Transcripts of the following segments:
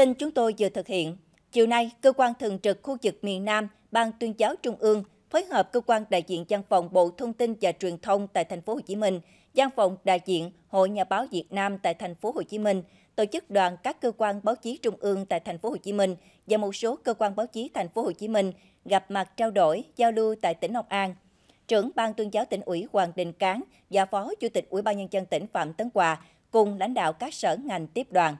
tin chúng tôi vừa thực hiện. Chiều nay, Cơ quan Thường trực khu vực miền Nam, Ban tuyên giáo Trung ương phối hợp Cơ quan đại diện văn phòng Bộ Thông tin và Truyền thông tại Thành phố Hồ Chí Minh, văn phòng đại diện Hội Nhà báo Việt Nam tại Thành phố Hồ Chí Minh, tổ chức đoàn các cơ quan báo chí trung ương tại Thành phố Hồ Chí Minh và một số cơ quan báo chí Thành phố Hồ Chí Minh gặp mặt trao đổi, giao lưu tại tỉnh Long An. Trưởng Ban tuyên giáo tỉnh ủy Hoàng Đình Cán và Phó Chủ tịch Ủy ban nhân dân tỉnh Phạm Tấn Hòa cùng lãnh đạo các sở ngành tiếp đoàn.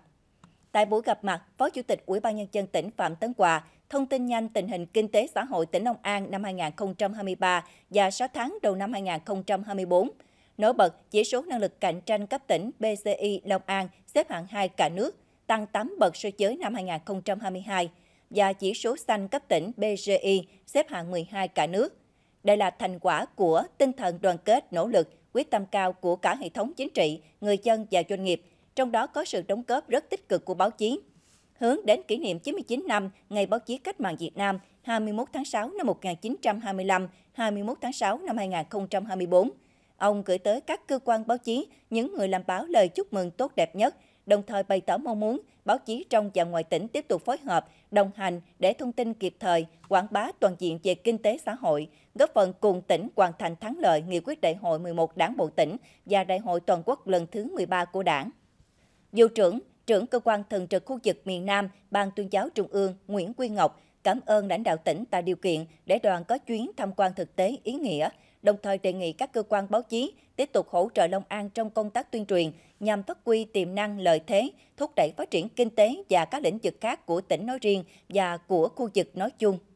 Tại buổi gặp mặt, Phó Chủ tịch Ủy ban Nhân dân tỉnh Phạm Tấn Quà thông tin nhanh tình hình kinh tế xã hội tỉnh Long An năm 2023 và 6 tháng đầu năm 2024. Nổi bật, chỉ số năng lực cạnh tranh cấp tỉnh BCI Long An xếp hạng 2 cả nước, tăng 8 bậc so với năm 2022 và chỉ số xanh cấp tỉnh BGI xếp hạng 12 cả nước. Đây là thành quả của tinh thần đoàn kết, nỗ lực, quyết tâm cao của cả hệ thống chính trị, người dân và doanh nghiệp trong đó có sự đóng góp rất tích cực của báo chí. Hướng đến kỷ niệm 99 năm Ngày Báo chí Cách mạng Việt Nam 21 tháng 6 năm 1925, 21 tháng 6 năm 2024, ông gửi tới các cơ quan báo chí những người làm báo lời chúc mừng tốt đẹp nhất, đồng thời bày tỏ mong muốn báo chí trong và ngoài tỉnh tiếp tục phối hợp, đồng hành để thông tin kịp thời, quảng bá toàn diện về kinh tế xã hội, góp phần cùng tỉnh hoàn thành thắng lợi nghị quyết đại hội 11 Đảng bộ tỉnh và đại hội toàn quốc lần thứ 13 của Đảng. Vụ trưởng, trưởng cơ quan thường trực khu vực miền Nam, Ban tuyên giáo Trung ương Nguyễn Quy Ngọc cảm ơn lãnh đạo tỉnh tạo điều kiện để đoàn có chuyến tham quan thực tế ý nghĩa, đồng thời đề nghị các cơ quan báo chí tiếp tục hỗ trợ Long An trong công tác tuyên truyền nhằm phát huy tiềm năng lợi thế, thúc đẩy phát triển kinh tế và các lĩnh vực khác của tỉnh nói riêng và của khu vực nói chung.